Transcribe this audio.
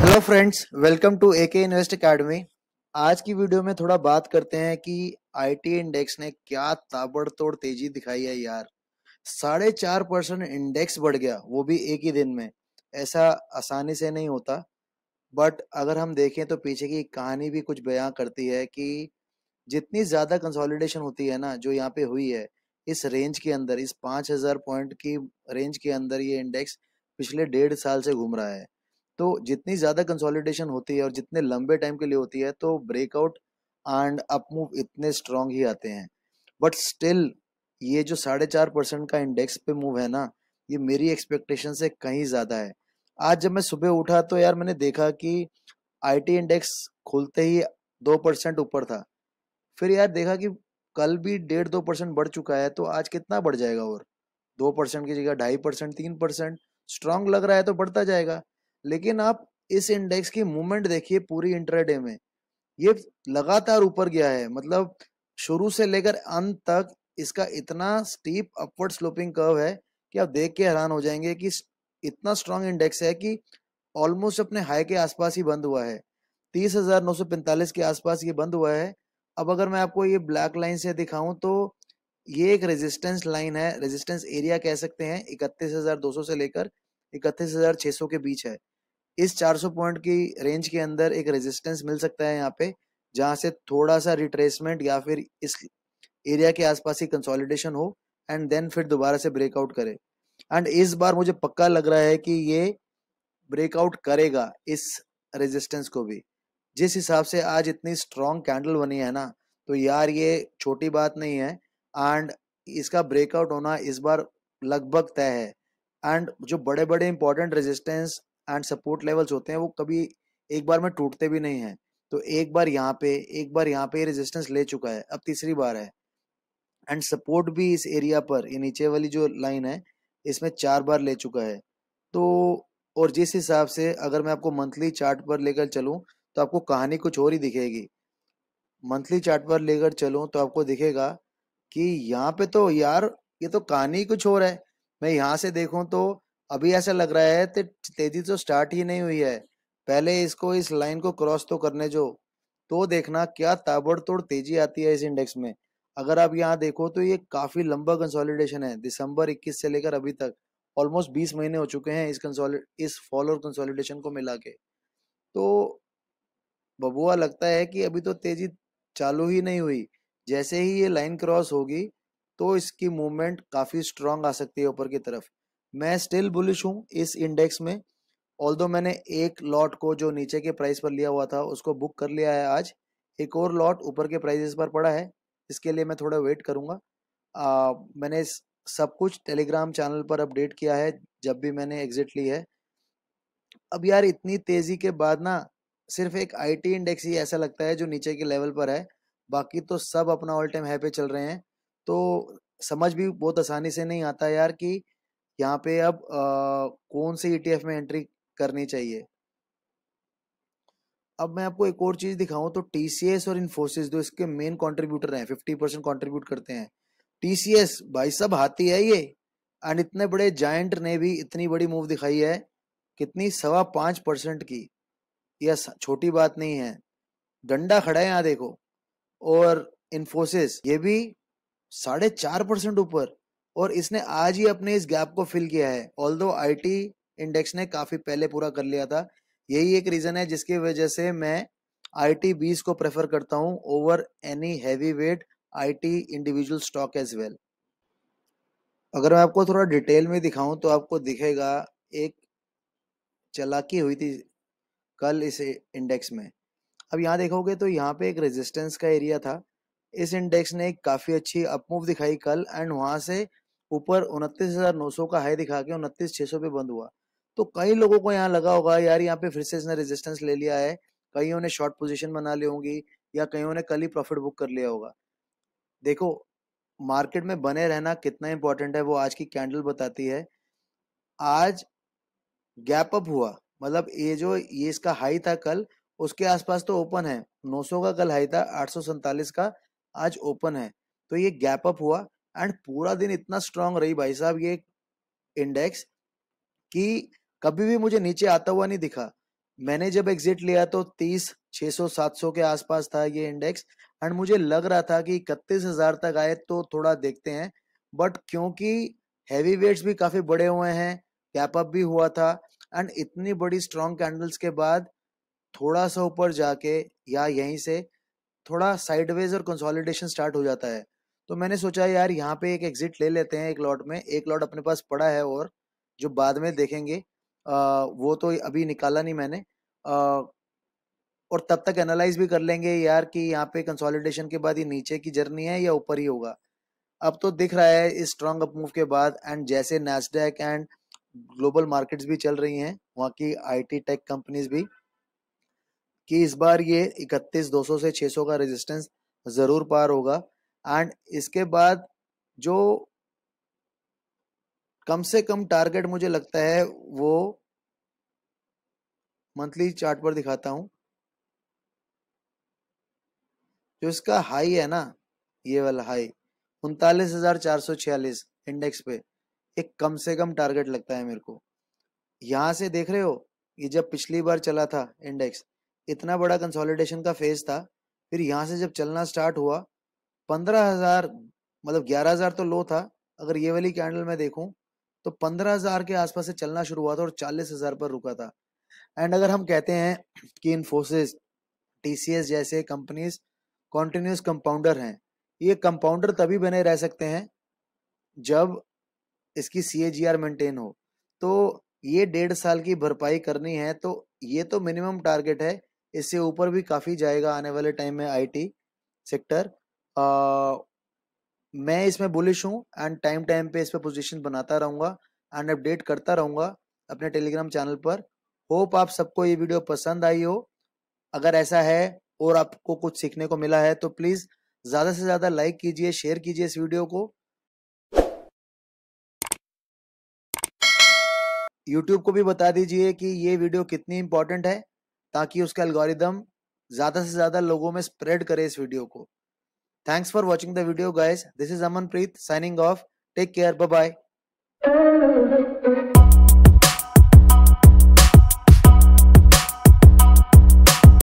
hello friends welcome to AK invest academy आज की video में थोड़ा बात करते हैं कि आईटी इंडेक्स ने क्या ताबड़तोड़ तेजी दिखाई है यार साढ़े चार परसेंट इंडेक्स बढ़ गया वो भी एक ही दिन में ऐसा आसानी से नहीं होता बट अगर हम देखें तो पीछे की कहानी भी कुछ बयां करती है कि जितनी ज्यादा कंसोलिडेशन होती है ना जो यहाँ पे हुई है इस रेंज के अंदर इस पाँच हज़ार पॉइंट की रेंज के अंदर ये इंडेक्स पिछले डेढ़ साल से घूम रहा है तो जितनी ज़्यादा कंसोलिडेशन होती है और जितने लंबे टाइम के लिए होती है तो ब्रेकआउट एंड अपमूव इतने स्ट्रांग ही आते हैं बट स्टिल ये जो साढ़े चार परसेंट का इंडेक्स पे मूव है ना ये मेरी एक्सपेक्टेशन से कहीं ज़्यादा है आज जब मैं सुबह उठा तो यार मैंने देखा कि आईटी इंडेक्स खुलते ही दो परसेंट ऊपर था फिर यार देखा कि कल भी डेढ़ दो परसेंट बढ़ चुका है तो आज कितना बढ़ जाएगा और दो परसेंट की जगह ढाई परसेंट तीन परसेंट स्ट्रांग लग रहा है तो बढ़ता जाएगा लेकिन आप इस इंडेक्स की मूवमेंट देखिए पूरी इंटरडे में ये लगातार ऊपर गया है मतलब शुरू से लेकर अंत तक इसका इतना स्टीप अपवर्ड स्लोपिंग कर्व है कि आप देख के हैरान हो जाएंगे कि इतना स्ट्रांग इंडेक्स है कि ऑलमोस्ट अपने हाई के आसपास ही बंद हुआ है तीस हजार नौ सौ पैंतालीस के आसपास ये बंद हुआ है अब अगर मैं आपको ये ब्लैक लाइन से दिखाऊं तो ये एक रेजिस्टेंस लाइन है रेजिस्टेंस एरिया कह सकते हैं इकतीस हजार दो सौ से लेकर इकतीस हजार सौ के बीच है इस 400 पॉइंट की रेंज के अंदर एक रेजिस्टेंस मिल सकता है यहाँ पे जहाँ से थोड़ा सा रिट्रेसमेंट या फिर इस एरिया के आसपास ही कंसोलिडेशन हो एंड देन फिर दोबारा से ब्रेकआउट करे एंड इस बार मुझे पक्का लग रहा है कि ये ब्रेकआउट करेगा इस रेजिस्टेंस को भी जिस हिसाब से आज इतनी स्ट्रॉन्ग कैंडल बनी है ना तो यार ये छोटी बात नहीं है एंड इसका ब्रेकआउट होना इस बार लगभग तय है एंड जो बड़े बड़े important resistance and support levels होते हैं वो कभी एक बार में टूटते भी नहीं हैं तो एक बार यहाँ पे एक बार यहाँ पे रेजिस्टेंस ले चुका है अब तीसरी बार है एंड सपोर्ट भी इस एरिया पर ये नीचे वाली जो लाइन है इसमें चार बार ले चुका है तो और जिस हिसाब से अगर मैं आपको मंथली चार्ट पर लेकर चलूँ तो आपको कहानी कुछ और ही दिखेगी मंथली चार्ट पर लेकर चलो तो आपको दिखेगा कि यहाँ पे तो यार ये तो कहानी कुछ और है मैं यहाँ से देखूँ तो अभी ऐसा लग रहा है तो तेजी तो स्टार्ट ही नहीं हुई है पहले इसको इस लाइन को क्रॉस तो करने जो तो देखना क्या ताबड़तोड़ तेजी आती है इस इंडेक्स में अगर आप यहाँ देखो तो ये काफ़ी लंबा कंसोलिडेशन है दिसंबर 21 से लेकर अभी तक ऑलमोस्ट 20 महीने हो चुके हैं इस कंसोलिड इस फॉलोअर कंसोलिडेशन को मिला के तो बबुआ लगता है कि अभी तो तेजी चालू ही नहीं हुई जैसे ही ये लाइन क्रॉस होगी तो इसकी मूवमेंट काफ़ी स्ट्रांग आ सकती है ऊपर की तरफ मैं स्टिल बुलिश हूँ इस इंडेक्स में ऑल दो मैंने एक लॉट को जो नीचे के प्राइस पर लिया हुआ था उसको बुक कर लिया है आज एक और लॉट ऊपर के प्राइजेस पर पड़ा है इसके लिए मैं थोड़ा वेट करूंगा आ, मैंने सब कुछ टेलीग्राम चैनल पर अपडेट किया है जब भी मैंने एग्जिट ली है अब यार इतनी तेज़ी के बाद ना सिर्फ एक आईटी इंडेक्स ही ऐसा लगता है जो नीचे के लेवल पर है बाकी तो सब अपना ऑल टाइम हाई पे चल रहे हैं तो समझ भी बहुत आसानी से नहीं आता यार कि यहाँ पे अब आ, कौन से ईटीएफ e में एंट्री करनी चाहिए अब मैं आपको एक और चीज दिखाऊं तो टीसीएस और इन्फोसिस जो इसके मेन कंट्रीब्यूटर हैं फिफ्टी परसेंट कॉन्ट्रीब्यूट करते हैं टीसीएस भाई सब हाथी है ये एंड इतने बड़े जायंट ने भी इतनी बड़ी मूव दिखाई है कितनी सवा पांच परसेंट की यह छोटी बात नहीं है डंडा खड़ा है यहाँ देखो और इन्फोसिस ये भी साढ़े चार परसेंट ऊपर और इसने आज ही अपने इस गैप को फिल किया है ऑल दो आई इंडेक्स ने काफ़ी पहले पूरा कर लिया था यही एक रीज़न है जिसकी वजह से मैं आई टी बीस को प्रेफर करता हूँ over any heavy weight I T individual stock as well अगर मैं आपको थोड़ा डिटेल में दिखाऊं तो आपको दिखेगा एक चलाकी हुई थी कल इस इंडेक्स में अब यहाँ देखोगे तो यहाँ पे एक रेजिस्टेंस का एरिया था इस इंडेक्स ने एक काफ़ी अच्छी अपमूव दिखाई कल एंड वहां से ऊपर उनतीस हज़ार नौ सौ का हाई दिखा के उनतीस सौ पे बंद हुआ तो कई लोगों को यहाँ लगा होगा यार यहाँ पे फिर से इसने रेजिस्टेंस ले लिया है कईयों ने शॉर्ट पोजीशन बना ली होंगी या कईयों ने कल ही प्रॉफिट बुक कर लिया होगा देखो मार्केट में बने रहना कितना इंपॉर्टेंट है वो आज की कैंडल बताती है आज गैप अप हुआ मतलब ये जो ये इसका हाई था कल उसके आसपास तो ओपन है 900 का कल हाई था आठ का आज ओपन है तो ये गैप अप हुआ एंड पूरा दिन इतना स्ट्रांग रही भाई साहब ये इंडेक्स कि कभी भी मुझे नीचे आता हुआ नहीं दिखा मैंने जब एग्जिट लिया तो 30 600 700 के आसपास था ये इंडेक्स एंड मुझे लग रहा था कि इकतीस हजार तक आए तो थोड़ा देखते हैं बट क्योंकि हैवी वेट्स भी काफी बड़े हुए हैं गैप अप भी हुआ था एंड इतनी बड़ी स्ट्रॉन्ग कैंडल्स के बाद थोड़ा सा ऊपर जाके या यहीं से थोड़ा साइडवेज और कंसोलिडेशन स्टार्ट हो जाता है तो मैंने सोचा यार यहाँ पे एक एग्जिट ले लेते हैं एक लॉट में एक लॉट अपने पास पड़ा है और जो बाद में देखेंगे आ, वो तो अभी निकाला नहीं मैंने आ, और तब तक एनालाइज भी कर लेंगे यार कि यहाँ पे कंसोलिडेशन के बाद ये नीचे की जर्नी है या ऊपर ही होगा अब तो दिख रहा है इस स्ट्रॉन्ग अप मूव के बाद एंड जैसे नेस्डैक एंड ग्लोबल मार्केट्स भी चल रही हैं वहाँ की आईटी टेक कंपनीज भी कि इस बार ये इकतीस दो सौ से छः सौ का रेजिस्टेंस ज़रूर पार होगा एंड इसके बाद जो कम से कम टारगेट मुझे लगता है वो मंथली चार्ट पर दिखाता हूँ जो इसका हाई है ना ये वाला हाई उनतालीस हजार चार सौ छियालीस इंडेक्स पे एक कम से कम टारगेट लगता है मेरे को यहां से देख रहे हो ये जब पिछली बार चला था इंडेक्स इतना बड़ा कंसोलिडेशन का फेज था फिर यहां से जब चलना स्टार्ट हुआ पंद्रह हजार मतलब ग्यारह हजार तो लो था अगर ये वाली कैंडल में देखूं तो पंद्रह हजार के आसपास से चलना शुरू हुआ था और चालीस हजार पर रुका था एंड अगर हम कहते हैं कि इन्फोसिस टीसीएस जैसे कंपनीज कॉन्टिन्यूस कंपाउंडर हैं ये कंपाउंडर तभी बने रह सकते हैं जब इसकी सी ए मेंटेन हो तो ये डेढ़ साल की भरपाई करनी है तो ये तो मिनिमम टारगेट है इससे ऊपर भी काफ़ी जाएगा आने वाले टाइम में आईटी सेक्टर आ, मैं इसमें बुलिश हूँ एंड टाइम टाइम पे इस पर पोजिशन बनाता रहूँगा एंड अपडेट करता रहूँगा अपने टेलीग्राम चैनल पर होप आप सबको ये वीडियो पसंद आई हो अगर ऐसा है और आपको कुछ सीखने को मिला है तो प्लीज़ ज़्यादा से ज़्यादा लाइक कीजिए शेयर कीजिए इस वीडियो को यूट्यूब को भी बता दीजिए कि ये वीडियो कितनी इंपॉर्टेंट है ताकि उसका एल्गोरिदम ज़्यादा से ज़्यादा लोगों में स्प्रेड करे इस वीडियो को thanks for watching the video guys this is Amanpreet signing off take care bye